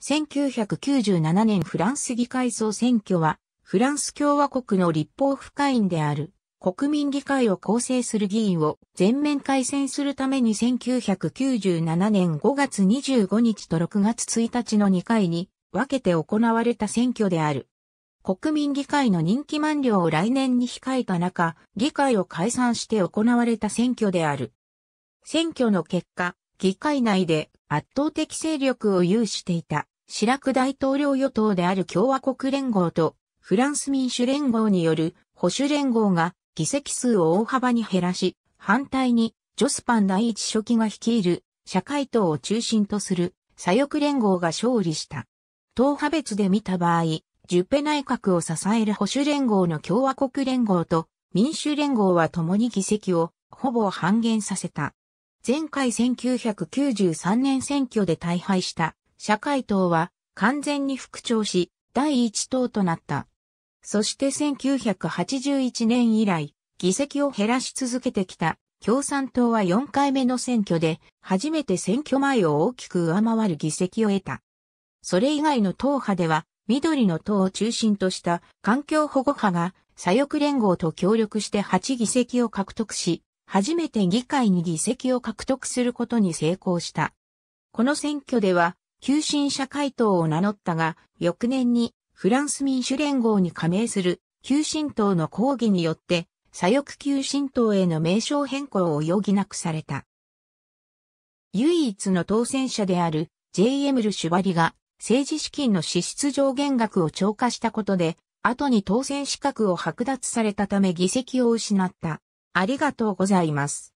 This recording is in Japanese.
1997年フランス議会総選挙は、フランス共和国の立法府会員である国民議会を構成する議員を全面改選するために1997年5月25日と6月1日の2回に分けて行われた選挙である。国民議会の任期満了を来年に控えた中、議会を解散して行われた選挙である。選挙の結果、議会内で圧倒的勢力を有していた、シラク大統領与党である共和国連合と、フランス民主連合による保守連合が議席数を大幅に減らし、反対にジョスパン第一書記が率いる社会党を中心とする左翼連合が勝利した。党派別で見た場合、ジュペ内閣を支える保守連合の共和国連合と民主連合は共に議席をほぼ半減させた。前回1993年選挙で大敗した社会党は完全に復調し、第一党となった。そして1981年以来、議席を減らし続けてきた共産党は4回目の選挙で、初めて選挙前を大きく上回る議席を得た。それ以外の党派では、緑の党を中心とした環境保護派が左翼連合と協力して8議席を獲得し、初めて議会に議席を獲得することに成功した。この選挙では、急進社回党を名乗ったが、翌年にフランス民主連合に加盟する急進党の抗議によって、左翼急進党への名称変更を余儀なくされた。唯一の当選者である J.M. ル・シュバリが政治資金の支出上限額を超過したことで、後に当選資格を剥奪されたため議席を失った。ありがとうございます。